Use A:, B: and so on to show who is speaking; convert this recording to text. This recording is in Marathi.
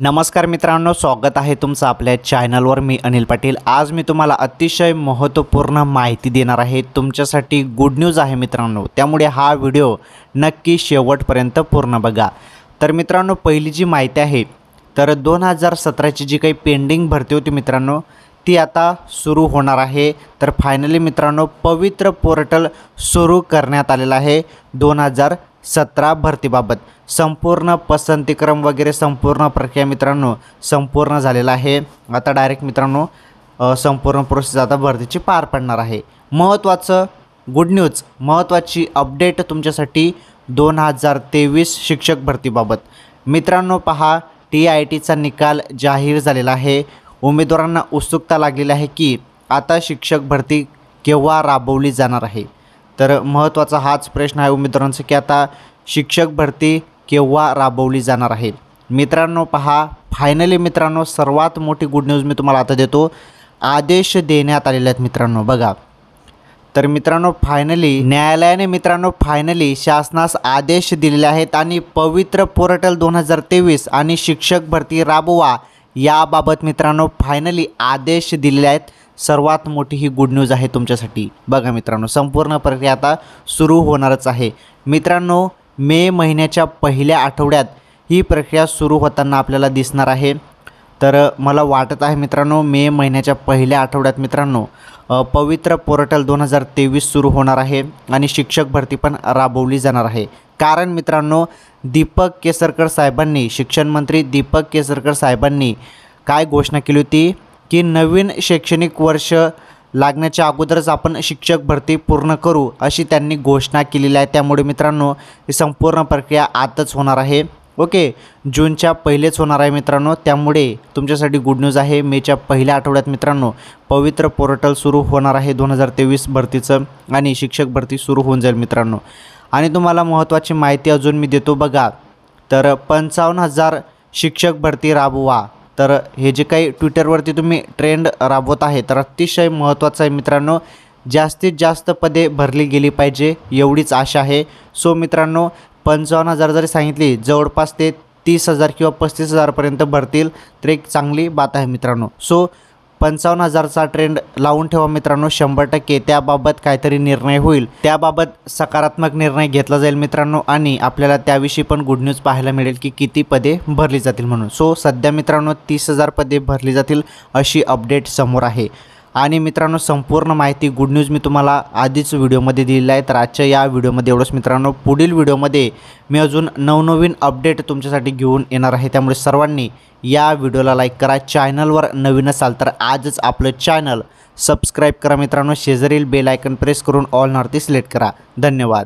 A: नमस्कार मित्रांनो स्वागत आहे तुमचं आपल्या चॅनलवर मी अनिल पाटील आज मी तुम्हाला अतिशय महत्त्वपूर्ण माहिती देणार आहे तुमच्यासाठी गुड न्यूज आहे मित्रांनो त्यामुळे हा व्हिडिओ नक्की शेवटपर्यंत पूर्ण बघा तर मित्रांनो पहिली जी माहिती आहे तर दोन हजार सतराची जी काही पेंडिंग भरती होती मित्रांनो ती आता सुरू होणार आहे तर फायनली मित्रांनो पवित्र पोर्टल सुरू करण्यात आलेलं आहे दोन हजार सतरा भरतीबाबत संपूर्ण पसंतीक्रम वगैरे संपूर्ण प्रक्रिया मित्रांनो संपूर्ण झालेला आहे आता डायरेक्ट मित्रांनो संपूर्ण प्रोसेस आता भरतीची पार पडणार आहे महत्त्वाचं गुड न्यूज महत्त्वाची अपडेट तुमच्यासाठी दोन हजार तेवीस शिक्षक भरतीबाबत मित्रांनो पहा टी आय टीचा निकाल जाहीर झालेला आहे उमेदवारांना उत्सुकता लागलेली आहे की आता शिक्षक भरती केव्हा राबवली जाणार आहे तर महत्त्वाचा हाच प्रश्न आहे उमेदवारांचा की आता शिक्षक भरती केव्हा राबवली जाणार आहे मित्रांनो पहा फायनली मित्रांनो सर्वात मोठी गुड न्यूज मी तुम्हाला आता देतो आदेश देण्यात आलेले आहेत मित्रांनो बघा तर मित्रांनो फायनली न्यायालयाने मित्रांनो फायनली शासनास आदेश दिलेले आहेत आणि पवित्र पोर्टल दोन हजार तेवीस आणि शिक्षक भरती राबवा याबाबत मित्रांनो फायनली आदेश दिलेले आहेत सर्वात मोठी ही गुड न्यूज आहे तुमच्यासाठी बघा मित्रांनो संपूर्ण प्रक्रिया आता सुरू होणारच आहे मित्रांनो मे महिन्याच्या पहिल्या आठवड्यात ही प्रक्रिया सुरू होताना आपल्याला दिसणार आहे तर मला वाटत आहे मित्रांनो मे महिन्याच्या पहिल्या आठवड्यात मित्रांनो पवित्र पोर्टल दोन हजार तेवीस सुरू होणार आहे आणि शिक्षक भरती पण राबवली जाणार आहे कारण मित्रांनो दीपक केसरकर साहेबांनी शिक्षणमंत्री दीपक केसरकर साहेबांनी काय घोषणा केली होती की नवीन शैक्षणिक वर्ष लागण्याच्या अगोदरच आपण शिक्षक भरती पूर्ण करू अशी त्यांनी घोषणा केलेली आहे त्यामुळे मित्रांनो ही संपूर्ण प्रक्रिया आतच होणार आहे ओके जूनच्या पहिलेच होणार आहे मित्रांनो त्यामुळे तुमच्यासाठी गुड न्यूज आहे मेच्या पहिल्या आठवड्यात मित्रांनो पवित्र पोर्टल सुरू होणार आहे दोन हजार तेवीस भरतीचं आणि शिक्षक भरती सुरू होऊन जाईल मित्रांनो आणि तुम्हाला महत्त्वाची माहिती अजून मी देतो बघा तर पंचावन्न हजार शिक्षक भरती राबवा तर हे जे काही ट्विटरवरती तुम्ही ट्रेंड राबवत आहे तर अतिशय महत्त्वाचं आहे मित्रांनो जास्तीत जास्त पदे भरली गेली पाहिजे एवढीच आशा आहे सो मित्रांनो पंचावन्न हजार जरी सांगितली जवळपास ते तीस हजार किंवा पस्तीस हजारपर्यंत भरतील तर एक चांगली बात आहे मित्रांनो सो पंचावन्न हजारचा ट्रेंड लावून ठेवा मित्रांनो शंभर टक्के त्याबाबत काहीतरी निर्णय होईल त्याबाबत सकारात्मक निर्णय घेतला जाईल मित्रांनो आणि आपल्याला त्याविषयी पण गुड न्यूज पाहायला मिळेल की किती पदे भरली जातील म्हणून सो सध्या मित्रांनो तीस हजार पदे भरली जातील अशी अपडेट समोर आहे आणि मित्रांनो संपूर्ण माहिती गुड न्यूज मी तुम्हाला आधीच व्हिडिओमध्ये दिलेला आहे तर आजच्या या व्हिडिओमध्ये एवढंच मित्रांनो पुढील व्हिडिओमध्ये मी अजून नवनवीन अपडेट तुमच्यासाठी घेऊन येणार आहे त्यामुळे सर्वांनी या व्हिडिओला लाईक करा चॅनलवर नवीन असाल तर आजच आपलं चॅनल सबस्क्राईब करा मित्रांनो शेजारील बेल आयकन प्रेस करून ऑल नॉर्थ सिलेक्ट करा धन्यवाद